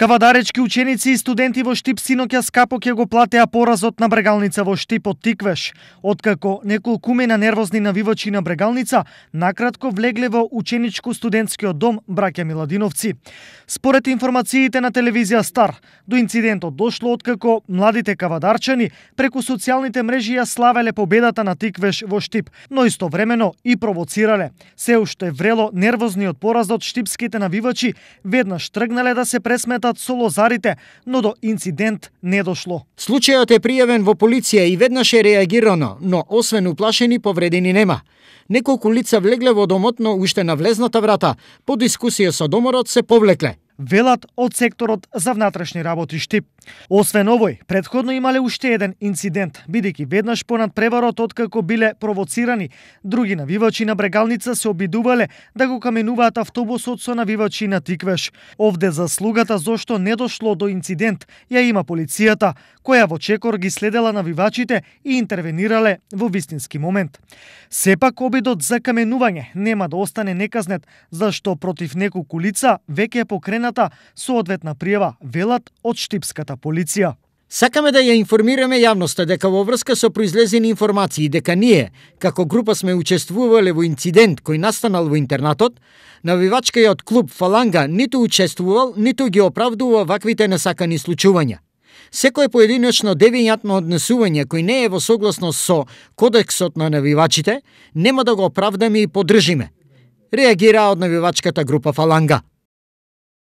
Кавадаречки ученици и студенти во Штип синоќа скапо ќе го платеа поразот на брегалница во Штип од Тиквеш, откако неколку мена нервозни навивачи на брегалница накратко влегле во ученичко-студентскиот дом браќа Миладиновци. Според информациите на телевизија Стар, до инцидентот дошло откако младите кавадарчани преку социјалните мрежи ја славеле победата на Тиквеш во Штип, но истовремено и провоцирале. Се уште врело нервозниот поразот штипските навивачи веднаш тргнале да се пресмета работат со лозарите, но до инцидент не дошло. Случајот е пријавен во полиција и веднаш е реагирано, но освен уплашени повредени нема. Неколку лица влегле во домот, но уште на влезната врата, по дискусија со доморот се повлекле велат од секторот за внатрешни работи Штип. Освен овој, предходно имале уште еден инцидент, бидејќи веднаш понад преварот откако биле провоцирани, други навивачи на брегалница се обидувале да го каменуваат автобусот со навивачи на Тиквеш. Овде заслугата зошто не дошло до инцидент ја има полицијата, која во чекор ги следела навивачите и интервенирале во вистински момент. Сепак обидот за каменување нема да остане неказнет, зашто против неколку лица веќе е покрена Со соодветна пријава, велат од штипската полиција. Сакаме да ја информираме јавноста дека во врска со произлезени информации дека ние, како група сме учествувале во инцидент кој настанал во интернатот, од клуб Фаланга ниту учествувал, ниту ги оправдува ваквите несакани случувања. Секој поединечно девијатно однесување кој не е во согласност со кодексот на навивачите, нема да го оправдаме и поддржиме. Реагираа од навивачката група Фаланга.